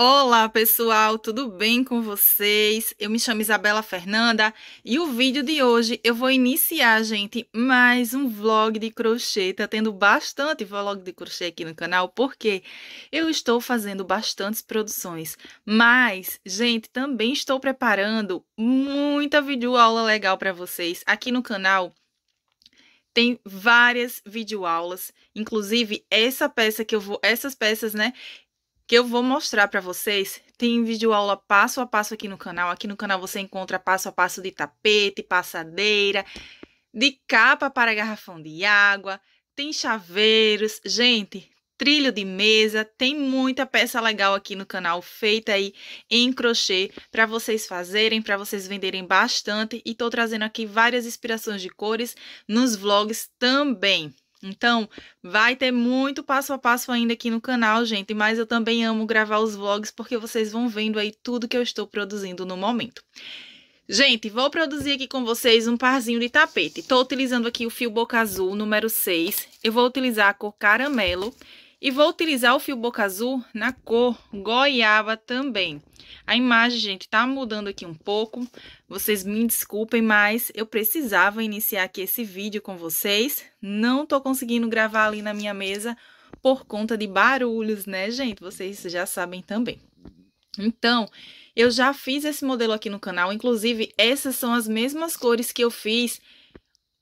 Olá pessoal, tudo bem com vocês? Eu me chamo Isabela Fernanda e o vídeo de hoje eu vou iniciar, gente, mais um vlog de crochê. Tá tendo bastante vlog de crochê aqui no canal porque eu estou fazendo bastantes produções, mas, gente, também estou preparando muita videoaula legal para vocês aqui no canal tem várias videoaulas, inclusive essa peça que eu vou, essas peças, né, que eu vou mostrar para vocês. Tem vídeo aula passo a passo aqui no canal. Aqui no canal você encontra passo a passo de tapete, passadeira, de capa para garrafão de água, tem chaveiros, gente, trilho de mesa, tem muita peça legal aqui no canal feita aí em crochê para vocês fazerem, para vocês venderem bastante e tô trazendo aqui várias inspirações de cores nos vlogs também. Então, vai ter muito passo a passo ainda aqui no canal, gente, mas eu também amo gravar os vlogs porque vocês vão vendo aí tudo que eu estou produzindo no momento. Gente, vou produzir aqui com vocês um parzinho de tapete. Estou utilizando aqui o fio boca azul número 6. Eu vou utilizar a cor caramelo e vou utilizar o fio boca azul na cor goiaba também. A imagem, gente, tá mudando aqui um pouco. Vocês me desculpem, mas eu precisava iniciar aqui esse vídeo com vocês. Não tô conseguindo gravar ali na minha mesa por conta de barulhos, né, gente? Vocês já sabem também. Então, eu já fiz esse modelo aqui no canal. Inclusive, essas são as mesmas cores que eu fiz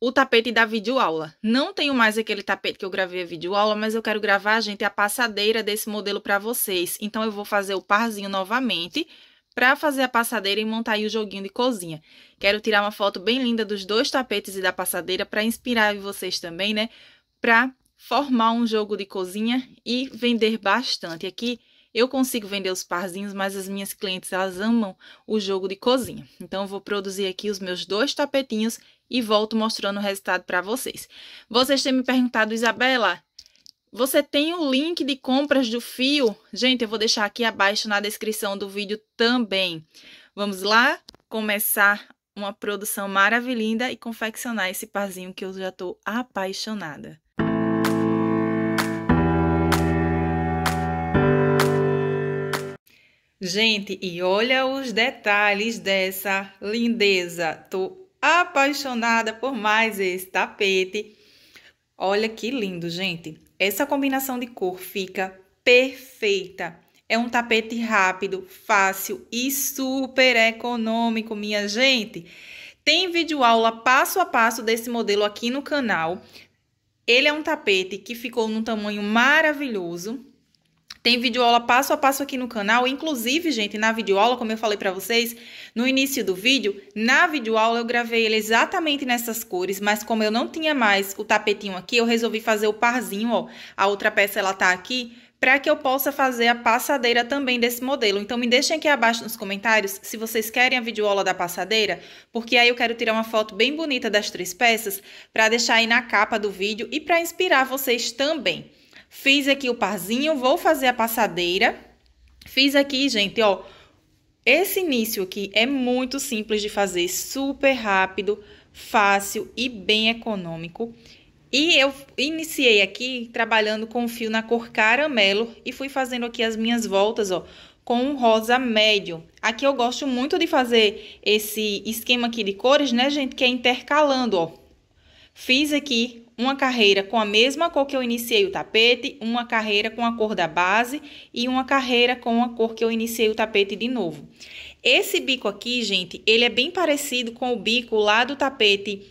o tapete da videoaula. Não tenho mais aquele tapete que eu gravei a videoaula, mas eu quero gravar, gente, a passadeira desse modelo para vocês. Então, eu vou fazer o parzinho novamente para fazer a passadeira e montar aí o joguinho de cozinha. Quero tirar uma foto bem linda dos dois tapetes e da passadeira para inspirar vocês também, né? Para formar um jogo de cozinha e vender bastante. Aqui eu consigo vender os parzinhos, mas as minhas clientes elas amam o jogo de cozinha. Então eu vou produzir aqui os meus dois tapetinhos e volto mostrando o resultado para vocês. Vocês têm me perguntado, Isabela, você tem o link de compras do fio? Gente, eu vou deixar aqui abaixo na descrição do vídeo também. Vamos lá começar uma produção maravilhosa e confeccionar esse parzinho que eu já estou apaixonada. Gente, e olha os detalhes dessa lindeza. Tô apaixonada por mais esse tapete. Olha que lindo, gente. Essa combinação de cor fica perfeita. É um tapete rápido, fácil e super econômico, minha gente. Tem vídeo aula passo a passo desse modelo aqui no canal. Ele é um tapete que ficou num tamanho maravilhoso. Tem videoaula passo a passo aqui no canal. Inclusive, gente, na videoaula, como eu falei para vocês no início do vídeo, na videoaula eu gravei ele exatamente nessas cores, mas como eu não tinha mais o tapetinho aqui, eu resolvi fazer o parzinho, ó. A outra peça, ela tá aqui, para que eu possa fazer a passadeira também desse modelo. Então me deixem aqui abaixo nos comentários se vocês querem a videoaula da passadeira, porque aí eu quero tirar uma foto bem bonita das três peças para deixar aí na capa do vídeo e para inspirar vocês também. Fiz aqui o parzinho, vou fazer a passadeira. Fiz aqui, gente, ó, esse início aqui é muito simples de fazer, super rápido, fácil e bem econômico. E eu iniciei aqui trabalhando com fio na cor caramelo e fui fazendo aqui as minhas voltas, ó, com um rosa médio. Aqui eu gosto muito de fazer esse esquema aqui de cores, né, gente, que é intercalando, ó. Fiz aqui uma carreira com a mesma cor que eu iniciei o tapete, uma carreira com a cor da base e uma carreira com a cor que eu iniciei o tapete de novo. Esse bico aqui, gente, ele é bem parecido com o bico lá do tapete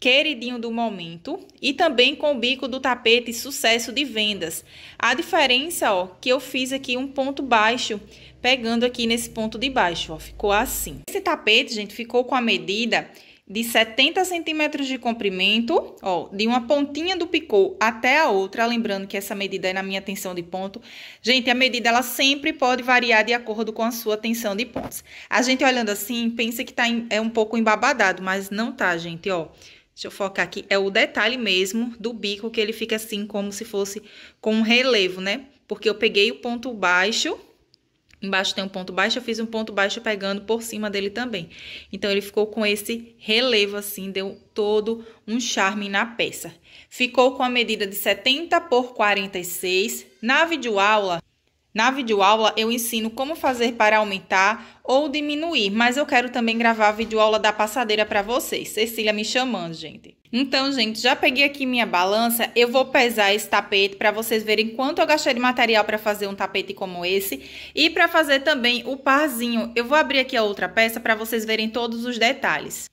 queridinho do momento e também com o bico do tapete sucesso de vendas. A diferença, ó, que eu fiz aqui um ponto baixo, pegando aqui nesse ponto de baixo, ó, ficou assim. Esse tapete, gente, ficou com a medida de 70 centímetros de comprimento, ó, de uma pontinha do picô até a outra, lembrando que essa medida é na minha tensão de ponto. Gente, a medida ela sempre pode variar de acordo com a sua tensão de pontos. A gente olhando assim, pensa que tá em, é um pouco embabadado, mas não tá, gente, ó. Deixa eu focar aqui, é o detalhe mesmo do bico que ele fica assim como se fosse com um relevo, né? Porque eu peguei o ponto baixo Embaixo tem um ponto baixo, eu fiz um ponto baixo pegando por cima dele também. Então, ele ficou com esse relevo assim, deu todo um charme na peça. Ficou com a medida de 70 por 46. Na videoaula, na videoaula eu ensino como fazer para aumentar ou diminuir, mas eu quero também gravar a videoaula da passadeira para vocês. Cecília me chamando, gente. Então, gente, já peguei aqui minha balança, eu vou pesar esse tapete para vocês verem quanto eu gastei de material para fazer um tapete como esse e para fazer também o parzinho. Eu vou abrir aqui a outra peça para vocês verem todos os detalhes.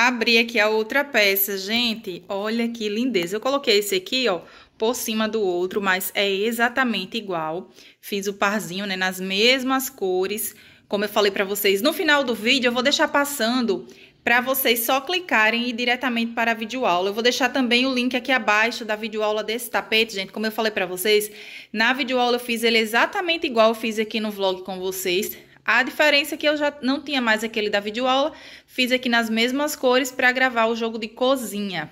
Abri aqui a outra peça, gente. Olha que lindeza. Eu coloquei esse aqui, ó, por cima do outro, mas é exatamente igual. Fiz o parzinho, né, nas mesmas cores. Como eu falei para vocês, no final do vídeo eu vou deixar passando para vocês só clicarem e ir diretamente para a videoaula. Eu vou deixar também o link aqui abaixo da videoaula desse tapete, gente. Como eu falei para vocês, na videoaula eu fiz ele exatamente igual eu fiz aqui no vlog com vocês. A diferença é que eu já não tinha mais aquele da videoaula, fiz aqui nas mesmas cores para gravar o jogo de cozinha.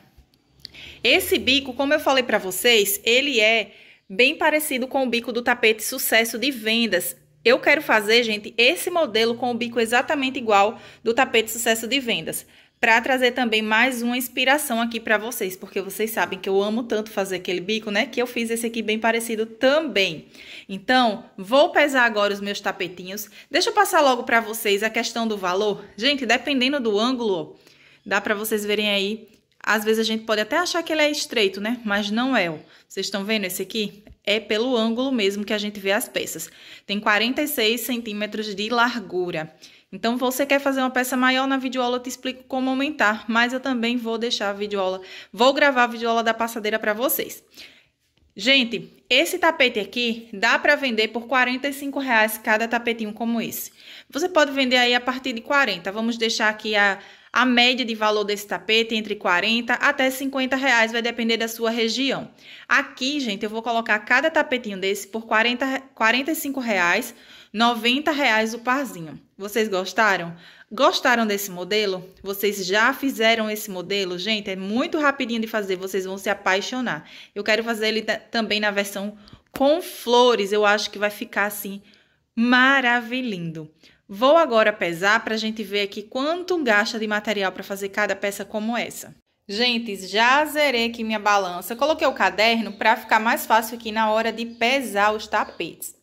Esse bico, como eu falei para vocês, ele é bem parecido com o bico do tapete sucesso de vendas. Eu quero fazer, gente, esse modelo com o bico exatamente igual do tapete sucesso de vendas para trazer também mais uma inspiração aqui para vocês, porque vocês sabem que eu amo tanto fazer aquele bico, né? Que eu fiz esse aqui bem parecido também. Então, vou pesar agora os meus tapetinhos. Deixa eu passar logo para vocês a questão do valor. Gente, dependendo do ângulo, dá para vocês verem aí. Às vezes a gente pode até achar que ele é estreito, né? Mas não é. Vocês estão vendo esse aqui? É pelo ângulo mesmo que a gente vê as peças. Tem 46 centímetros de largura. Então, você quer fazer uma peça maior na videoaula, eu te explico como aumentar, mas eu também vou deixar a videoaula, vou gravar a videoaula da passadeira para vocês. Gente, esse tapete aqui dá para vender por 45 reais cada tapetinho como esse. Você pode vender aí a partir de 40. Vamos deixar aqui a, a média de valor desse tapete é entre 40 até 50 reais, vai depender da sua região. Aqui, gente, eu vou colocar cada tapetinho desse por 40, 45 reais, 90 reais o parzinho. Vocês gostaram? Gostaram desse modelo? Vocês já fizeram esse modelo? Gente, é muito rapidinho de fazer, vocês vão se apaixonar. Eu quero fazer ele também na versão com flores, eu acho que vai ficar assim maravilhindo. Vou agora pesar para a gente ver aqui quanto gasta de material para fazer cada peça como essa. Gente, já zerei aqui minha balança. Coloquei o caderno para ficar mais fácil aqui na hora de pesar os tapetes.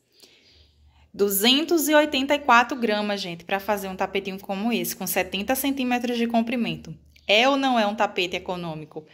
284 gramas, gente, para fazer um tapetinho como esse, com 70 centímetros de comprimento. É ou não é um tapete econômico?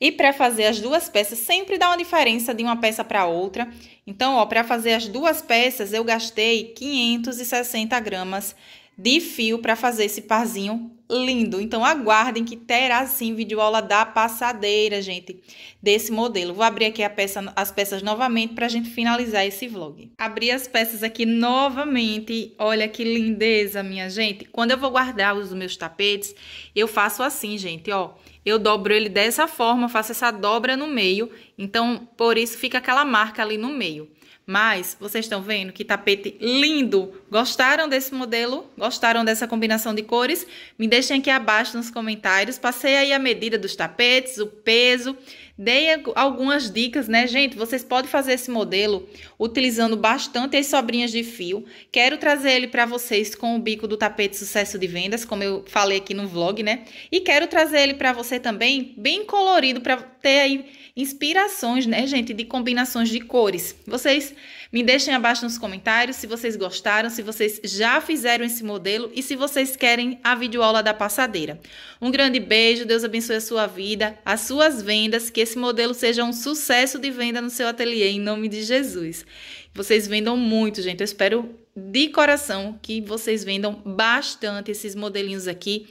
E para fazer as duas peças, sempre dá uma diferença de uma peça para outra. Então, ó, para fazer as duas peças, eu gastei 560 gramas de fio para fazer esse parzinho lindo. Então aguardem que terá sim videoaula da passadeira, gente, desse modelo. Vou abrir aqui peça, as peças novamente para a gente finalizar esse vlog. Abri as peças aqui novamente. Olha que lindeza, minha gente. Quando eu vou guardar os meus tapetes, eu faço assim, gente, ó. Eu dobro ele dessa forma, faço essa dobra no meio. Então, por isso fica aquela marca ali no meio. Mas vocês estão vendo que tapete lindo! Gostaram desse modelo? Gostaram dessa combinação de cores? Me deixem aqui abaixo nos comentários. Passei aí a medida dos tapetes, o peso. Dei algumas dicas, né, gente? Vocês podem fazer esse modelo utilizando bastante as sobrinhas de fio. Quero trazer ele para vocês com o bico do tapete sucesso de vendas, como eu falei aqui no vlog, né? E quero trazer ele para você também bem colorido para ter aí inspirações, né, gente, de combinações de cores. Vocês me deixem abaixo nos comentários se vocês gostaram, se vocês já fizeram esse modelo e se vocês querem a videoaula da passadeira. Um grande beijo, Deus abençoe a sua vida, as suas vendas, que esse modelo seja um sucesso de venda no seu ateliê, em nome de Jesus. Vocês vendam muito, gente. Eu espero de coração que vocês vendam bastante esses modelinhos aqui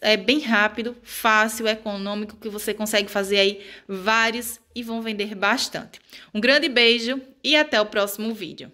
é bem rápido, fácil, econômico, que você consegue fazer aí vários e vão vender bastante. Um grande beijo e até o próximo vídeo.